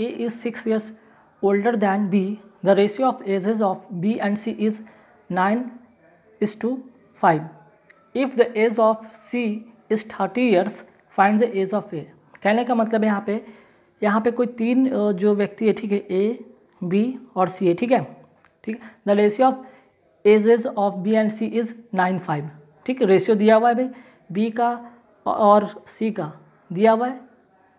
A is six years older than B the ratio of ages of B and C is nine is to five if the age of C is thirty years find the age of A कहने का मतलब है यहाँ पे यहाँ पे कोई तीन जो व्यक्ति है ठीक है ए बी और सी है ठीक है ठीक है the ratio of ages of B and C is nine five ठीक रेशियो दिया हुआ है भाई बी का और सी का दिया हुआ है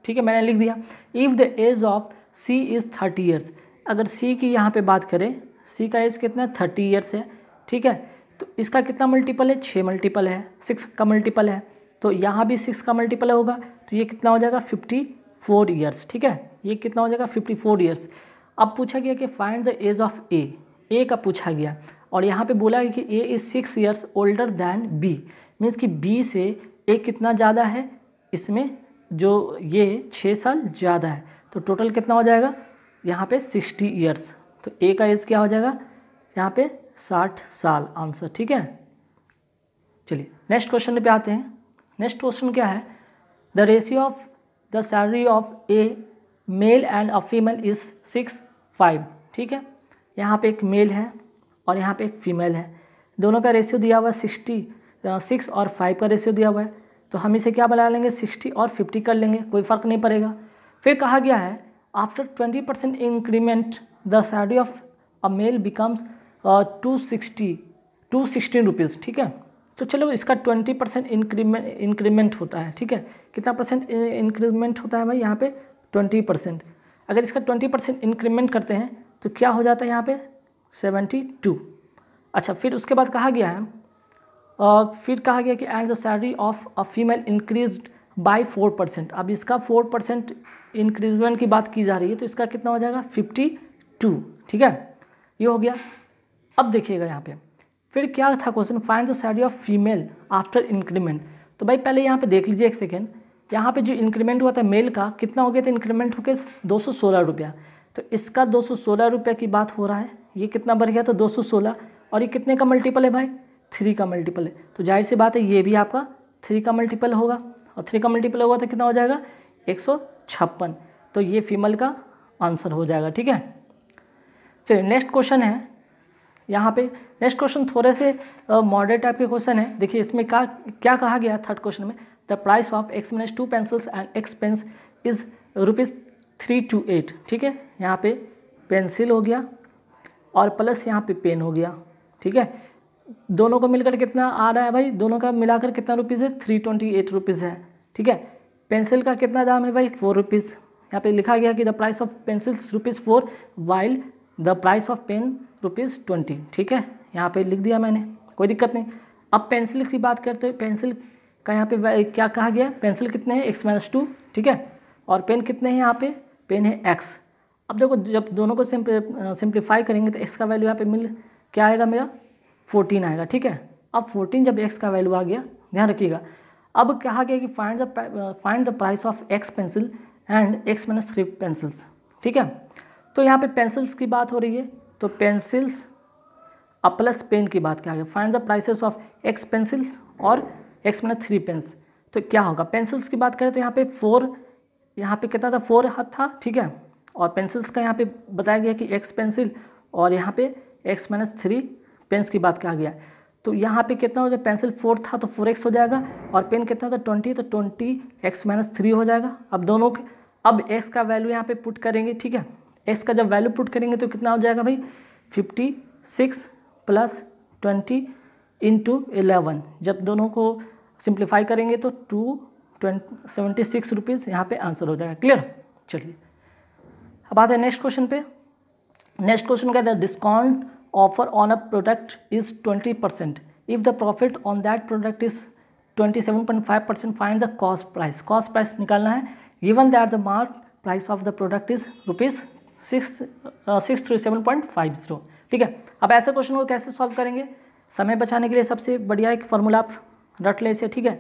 ठीक है मैंने लिख दिया if the age of C is thirty years अगर सी की यहाँ पे बात करें सी का एज कितना है थर्टी ईयर्स है ठीक है तो इसका कितना मल्टीपल है छः मल्टीपल है सिक्स का मल्टीपल है तो यहाँ भी सिक्स का मल्टीपल होगा तो ये कितना हो जाएगा फिफ्टी फोर ईयर्स ठीक है ये कितना हो जाएगा फिफ्टी फोर ईयर्स अब पूछा गया कि find the age of A A का पूछा गया और यहाँ पे बोला है कि A is six years older than B means कि बी से ए कितना ज़्यादा है इसमें जो ये छः साल ज़्यादा है तो टोटल कितना हो जाएगा यहाँ पे सिक्सटी ईयर्स तो ए का एज क्या हो जाएगा यहाँ पे साठ साल आंसर ठीक है चलिए नेक्स्ट क्वेश्चन पे आते हैं नेक्स्ट क्वेश्चन क्या है the ratio of the salary of a male and a female is six five ठीक है यहाँ पे एक मेल है और यहाँ पे एक फीमेल है दोनों का रेशियो दिया हुआ है सिक्सटी सिक्स और फाइव का रेशियो दिया हुआ है तो हम इसे क्या बना लेंगे सिक्सटी और फिफ्टी कर लेंगे कोई फ़र्क नहीं पड़ेगा फिर कहा गया है after twenty percent increment the salary of a male becomes two sixty two sixty rupees ठीक है तो चलो इसका ट्वेंटी परसेंट इंक्रीमेंट इंक्रीमेंट होता है ठीक है कितना परसेंट इंक्रीमेंट uh, होता है भाई यहाँ पे ट्वेंटी परसेंट अगर इसका ट्वेंटी परसेंट इंक्रीमेंट करते हैं तो क्या हो जाता है यहाँ पे सेवेंटी टू अच्छा फिर उसके बाद कहा गया है फिर कहा गया कि and the salary of a female increase by four percent अब इसका फोर परसेंट इंक्रीजमेंट की बात की जा रही है तो इसका कितना हो जाएगा फिफ्टी टू ठीक है ये हो गया अब देखिएगा यहाँ पे फिर क्या था question find the salary of female after increment तो भाई पहले यहाँ पे देख लीजिए एक सेकेंड यहाँ पे जो इंक्रीमेंट हुआ था मेल का कितना हो गया था इंक्रीमेंट हो गया दो सौ सोलह रुपया तो इसका दो सौ सोलह रुपये की बात हो रहा है ये कितना बढ़ गया तो दो सौ सोलह और ये कितने का मल्टीपल है भाई थ्री का मल्टीपल है तो जाहिर सी बात है ये भी आपका थ्री का मल्टीपल होगा और थ्री का मल्टीपल होगा तो कितना हो जाएगा एक तो ये फीमेल का आंसर हो जाएगा ठीक है चलिए नेक्स्ट क्वेश्चन है यहाँ पे नेक्स्ट क्वेश्चन थोड़े से मॉडर्न टाइप के क्वेश्चन है देखिए इसमें का क्या कहा गया थर्ड क्वेश्चन में the price of X minus two pencils and X pens is rupees three two eight ठीक है यहाँ पे पेंसिल हो गया और प्लस यहाँ पे पेन हो गया ठीक है दोनों को मिलकर कितना आ रहा है भाई दोनों का मिलाकर कितना रुपीज़ है थ्री ट्वेंटी एट रुपीज़ है ठीक है पेंसिल का कितना दाम है भाई फोर रुपीज़ यहाँ पे लिखा गया कि the price of pencils rupees four while the price of pen rupees twenty ठीक है यहाँ पे लिख दिया मैंने कोई दिक्कत नहीं अब पेंसिल की बात करते हैं पेंसिल का यहाँ पे क्या कहा गया पेंसिल कितने हैं एक्स माइनस टू ठीक है और पेन कितने हैं यहाँ पे पेन है एक्स अब देखो जब दोनों को सिंप्लीफाई करेंगे तो एक्स का वैल्यू यहाँ पे मिल क्या आएगा मेरा फोर्टीन आएगा ठीक है अब फोर्टीन जब एक्स का वैल्यू आ गया ध्यान रखिएगा अब कहा गया कि find the find the price of X pencil and X minus three pencils ठीक है तो यहाँ पे पेंसिल्स की बात हो रही है तो पेंसिल्स अ प्लस पेन की बात क्या गया find the prices of X pencil और एक्स माइनस थ्री पेंस तो क्या होगा पेंसिल्स की बात करें तो यहाँ पे फोर यहाँ पे कितना था फोर हाथ था ठीक है और पेंसिल्स का यहाँ पे बताया गया कि एक्स पेंसिल और यहाँ पे एक्स माइनस थ्री पेंस की बात कहा गया तो यहाँ पे कितना हो जाएगा पेंसिल फोर था तो फोर एक्स हो जाएगा और पेन कितना था ट्वेंटी तो ट्वेंटी एक्स माइनस थ्री हो जाएगा अब दोनों के अब एक्स का वैल्यू यहाँ पे पुट करेंगे ठीक है एक्स का जब वैल्यू पुट करेंगे तो कितना हो जाएगा भाई fifty six plus twenty into eleven जब दोनों को सिंप्लीफाई करेंगे तो two twenty seventy six rupees यहाँ पर आंसर हो जाएगा क्लियर चलिए अब आते हैं नेक्स्ट क्वेश्चन पे नेक्स्ट क्वेश्चन कहते हैं discount offer on a product is twenty percent if the profit on that product is twenty seven point five percent find the cost price cost price निकालना है given that the mark price of the product is rupees six six three seven point five zero ठीक है अब ऐसे question को कैसे solve करेंगे समय बचाने के लिए सबसे बढ़िया एक फॉर्मूला आप रट ले इसे ठीक है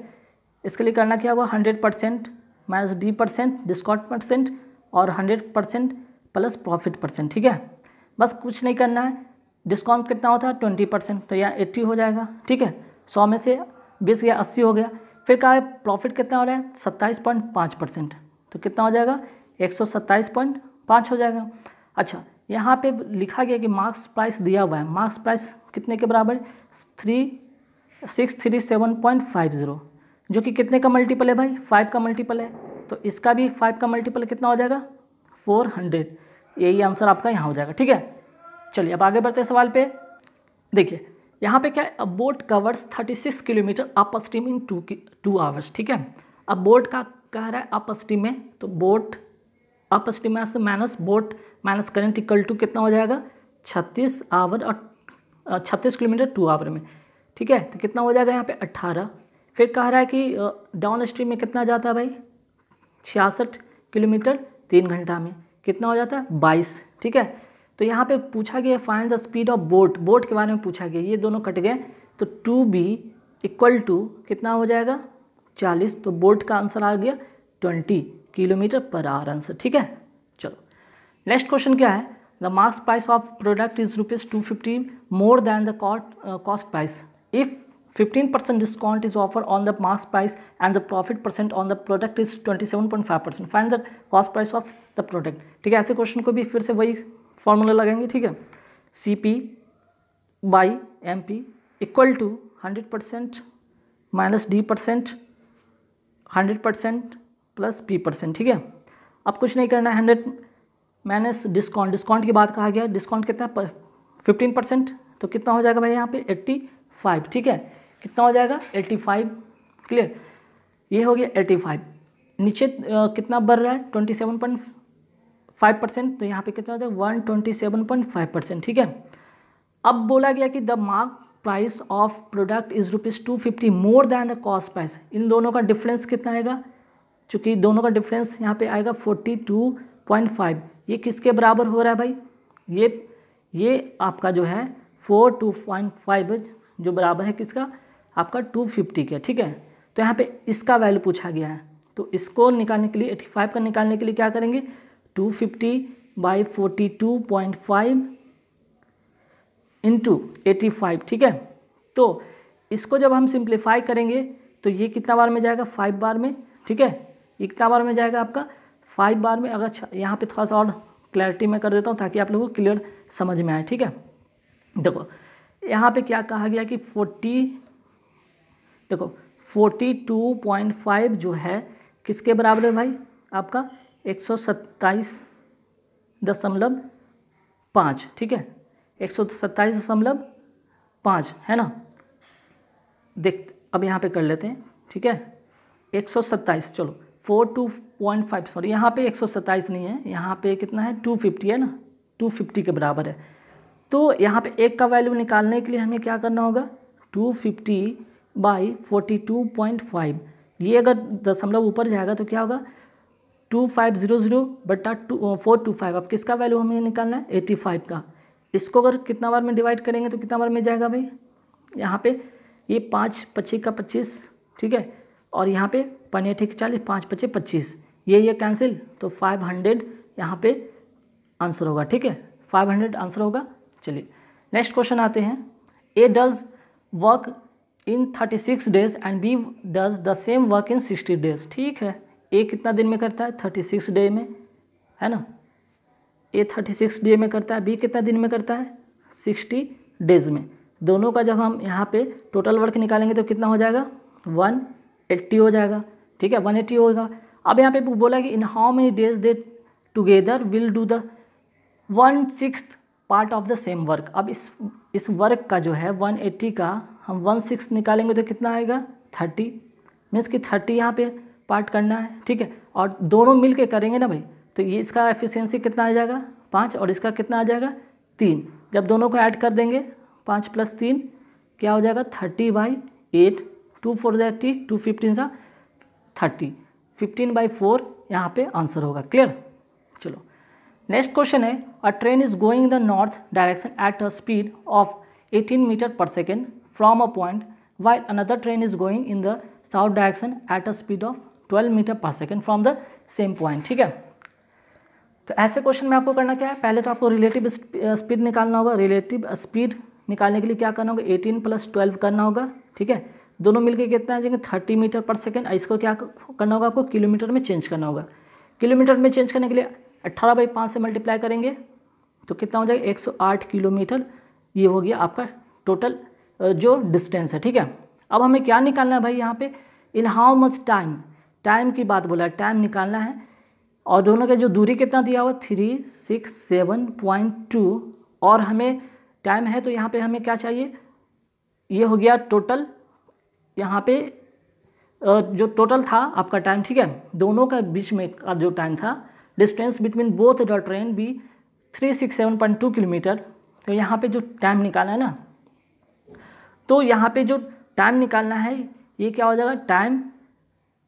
इसके लिए करना क्या होगा hundred percent minus D percent discount percent और hundred percent plus profit percent ठीक है बस कुछ नहीं करना है डिस्काउंट कितना होता है ट्वेंटी परसेंट तो यहाँ एट्टी हो जाएगा ठीक है सौ में से बीस गया अस्सी हो गया फिर कहा है प्रॉफिट कितना हो रहा है सत्ताईस पॉइंट पाँच परसेंट तो कितना हो जाएगा एक सौ सत्ताईस पॉइंट पाँच हो जाएगा अच्छा यहाँ पे लिखा गया कि मार्क्स प्राइस दिया हुआ है मार्क्स प्राइस कितने के बराबर three six three seven point five zero जो कि कितने का मल्टीपल है भाई फाइव का मल्टीपल है तो इसका भी फाइव का मल्टीपल कितना हो जाएगा फोर हंड्रेड यही आंसर आपका यहाँ हो जाएगा ठीक है चलिए अब आगे बढ़ते हैं सवाल पे देखिए यहाँ पे क्या है अब boat covers 36 kilometre upstream in two two hours ठीक है अब बोट का कह रहा है अप स्ट्रीम में तो बोट अप स्ट्रीम में minus boat minus current equal to कितना हो जाएगा छत्तीस आवर और छत्तीस किलोमीटर टू आवर में ठीक है तो कितना हो जाएगा यहाँ पे अट्ठारह फिर कह रहा है कि डाउन स्ट्रीम में कितना जाता है भाई छियासठ किलोमीटर तीन घंटा में कितना हो जाता है बाईस ठीक है तो यहाँ पे पूछा गया find the speed of boat boat के बारे में पूछा गया ये दोनों कट गए तो टू बी इक्वल टू कितना हो जाएगा चालीस तो बोट का आंसर आ गया twenty kilometre per hour answer ठीक है चलो नेक्स्ट क्वेश्चन क्या है the marks price of product is rupees two fifty more than the cost price if 15% discount is offered on the the price and the profit percent on the product is 27.5 percent find the cost price of the product ठीक है ऐसे question को भी फिर से वही formula लगाएंगे ठीक है C P by M P equal to hundred percent minus D percent hundred percent plus P percent ठीक है अब कुछ नहीं करना है हंड्रेड माइनस डिस्काउंट डिस्काउंट की बात कहा गया डिस्काउंट कितना फिफ्टीन परसेंट तो कितना हो जाएगा भाई यहाँ पे एट्टी फाइव ठीक है कितना हो जाएगा एट्टी फाइव क्लियर ये हो गया एट्टी फाइव नीचे कितना बढ़ रहा है twenty seven point five percent तो यहाँ पे कितना होता है one twenty seven point five percent ठीक है अब बोला गया कि the mark price of product is rupees two fifty more than the cost price इन दोनों का डिफरेंस कितना आएगा चूँकि दोनों का डिफरेंस यहाँ पे आएगा फोर्टी टू पॉइंट फाइव ये किसके बराबर हो रहा है भाई ये ये आपका जो है फोर टू पॉइंट फाइव जो बराबर है किसका आपका टू फिफ्टी का ठीक है तो यहाँ पे इसका वैल्यू पूछा गया है तो इसको निकालने के लिए एटी फाइव का निकालने के लिए क्या करेंगे two fifty by forty two point five into eighty five ठीक है तो इसको जब हम सिंप्लीफाई करेंगे तो ये कितना बार में जाएगा फाइव बार में ठीक है ये कितना बार में जाएगा आपका फाइव बार में अगर यहाँ पे थोड़ा सा और क्लैरिटी मैं कर देता हूँ ताकि आप लोगों को क्लियर समझ में आए ठीक है देखो यहाँ पे क्या कहा गया कि फोर्टी देखो फोर्टी टू पॉइंट फाइव जो है किसके बराबर है भाई आपका एक सौ सत्ताईस दशमलव पाँच ठीक है एक सौ सत्ताईस दशमलव पाँच है ना देख अब यहाँ पे कर लेते हैं ठीक है एक सौ सत्ताईस चलो four two point five sorry यहाँ पे एक सौ सत्ताईस नहीं है यहाँ पे कितना है टू फिफ्टी है ना टू फिफ्टी के बराबर है तो यहाँ पे एक का वैल्यू निकालने के लिए हमें क्या करना होगा two fifty by forty two point five ये अगर दशमलव ऊपर जाएगा तो क्या होगा टू फाइव ज़ीरो ज़ीरो बटा टू फोर टू फाइव अब किसका वैल्यू हमें निकालना है एटी फाइव का इसको अगर कितना बार में डिवाइड करेंगे तो कितना बार में जाएगा भाई यहाँ पे ये पाँच पच्चीस का पच्चीस ठीक है और यहाँ पे पन के चालीस पाँच पच्चीस पच्चीस ये ये कैंसिल तो फाइव हंड्रेड यहाँ पे आंसर होगा ठीक है फाइव हंड्रेड आंसर होगा चलिए नेक्स्ट क्वेश्चन आते हैं A does work in thirty six days and B does the same work in sixty days ठीक है ए कितना दिन में करता है थर्टी सिक्स डे में है ना ए थर्टी सिक्स डे में करता है बी कितना दिन में करता है सिक्सटी डेज में दोनों का जब हम यहाँ पे टोटल वर्क निकालेंगे तो कितना हो जाएगा वन एट्टी हो जाएगा ठीक है वन एट्टी होगा अब यहाँ पे बोला कि in how many days they together will do the one six part of the same work अब इस इस वर्क का जो है वन एट्टी का हम वन सिक्स निकालेंगे तो कितना आएगा थर्टी मीन्स कि थर्टी यहाँ पे पार्ट करना है ठीक है और दोनों मिल के करेंगे ना भाई तो ये इसका एफिशिएंसी कितना आ जाएगा पाँच और इसका कितना आ जाएगा तीन जब दोनों को ऐड कर देंगे पाँच प्लस तीन क्या हो जाएगा thirty by eight two four thirty two fifteen सा थर्टी फिफ्टीन बाई फोर यहाँ पे आंसर होगा क्लियर चलो नेक्स्ट क्वेश्चन है a train is going the north direction at a speed of eighteen metre per second from a point Y another train is going in the south direction at a speed of twelve metre per second from the same point ठीक है तो ऐसे question में आपको करना क्या है पहले तो आपको रिलेटिव स्पीड निकालना होगा रिलेटिव स्पीड निकालने के लिए क्या करना होगा एटीन प्लस ट्वेल्व करना होगा ठीक है दोनों मिलके कितना आ जाएंगे थर्टी मीटर पर सेकेंड इसको क्या करना होगा आपको किलोमीटर में चेंज करना होगा किलोमीटर में चेंज करने के लिए अट्ठारह बाई पाँच से मल्टीप्लाई करेंगे तो कितना हो जाएगा आठ किलोमीटर ये हो गया आपका टोटल जो डिस्टेंस है ठीक है अब हमें क्या निकालना है भाई यहाँ पे in how much time time की बात बोला टाइम निकालना है और दोनों का जो दूरी कितना दिया हुआ three six seven point two और हमें टाइम है तो यहाँ पे हमें क्या चाहिए ये हो गया टोटल यहाँ पे जो टोटल था आपका टाइम ठीक है दोनों का बीच में का जो टाइम था distance between both the train भी three six seven point two kilometre तो यहाँ पे जो टाइम निकालना है ना तो यहाँ पे जो टाइम निकालना है ये क्या हो जाएगा time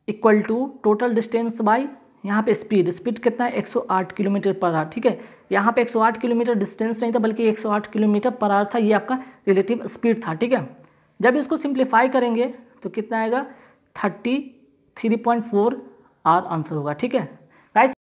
equal to total distance by यहाँ पे स्पीड स्पीड कितना है 108 किलोमीटर पर आर ठीक है यहाँ पे 108 किलोमीटर डिस्टेंस नहीं था बल्कि 108 किलोमीटर पर आर था ये आपका रिलेटिव स्पीड था ठीक है जब इसको सिंप्लीफाई करेंगे तो कितना आएगा thirty three point four hour answer होगा ठीक है